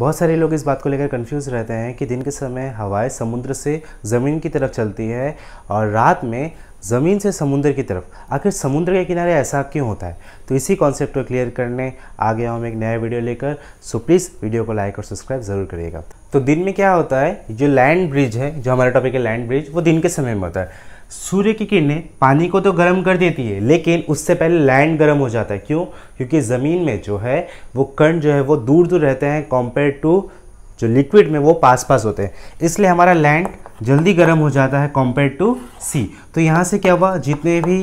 बहुत सारे लोग इस बात को लेकर कंफ्यूज रहते हैं कि दिन के समय हवाएं समुद्र से ज़मीन की तरफ चलती है और रात में ज़मीन से समुद्र की तरफ आखिर समुद्र के किनारे ऐसा क्यों होता है तो इसी कॉन्सेप्ट को क्लियर करने आ गया हम एक नया वीडियो लेकर सो प्लीज़ वीडियो को लाइक और सब्सक्राइब ज़रूर करिएगा तो दिन में क्या होता है जो लैंड ब्रिज है जो हमारा टॉपिक है लैंड ब्रिज वो दिन के समय में होता है सूर्य की किरणें पानी को तो गर्म कर देती है लेकिन उससे पहले लैंड गर्म हो जाता है क्यों क्योंकि ज़मीन में जो है वो कण जो है वो दूर दूर रहते हैं कॉम्पेयर टू जो लिक्विड में वो पास पास होते हैं इसलिए हमारा लैंड जल्दी गर्म हो जाता है कॉम्पेयर टू सी तो यहाँ से क्या हुआ जितने भी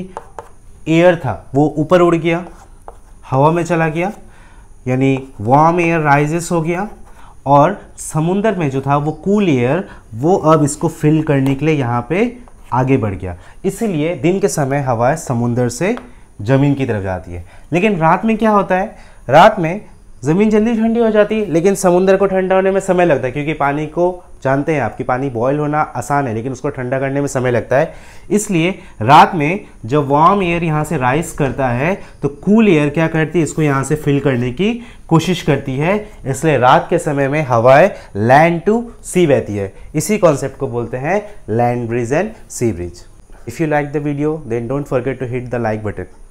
एयर था वो ऊपर उड़ गया हवा में चला गया यानी वार्म एयर राइजेस हो गया और समुंदर में जो था वो कूल एयर वो अब इसको फिल करने के लिए यहाँ पे आगे बढ़ गया इसीलिए दिन के समय हवाएं समुंदर से ज़मीन की तरफ जाती है लेकिन रात में क्या होता है रात में ज़मीन जल्दी ठंडी हो जाती है लेकिन समुंदर को ठंडा होने में समय लगता है क्योंकि पानी को जानते हैं आपकी पानी बॉयल होना आसान है लेकिन उसको ठंडा करने में समय लगता है इसलिए रात में जब वार्म एयर यहाँ से राइस करता है तो कूल एयर क्या करती है इसको यहाँ से फिल करने की कोशिश करती है इसलिए रात के समय में हवाएं लैंड टू सी बहती है इसी कॉन्सेप्ट को बोलते हैं land bridge and sea bridge if you like the video then don't forget to hit the like button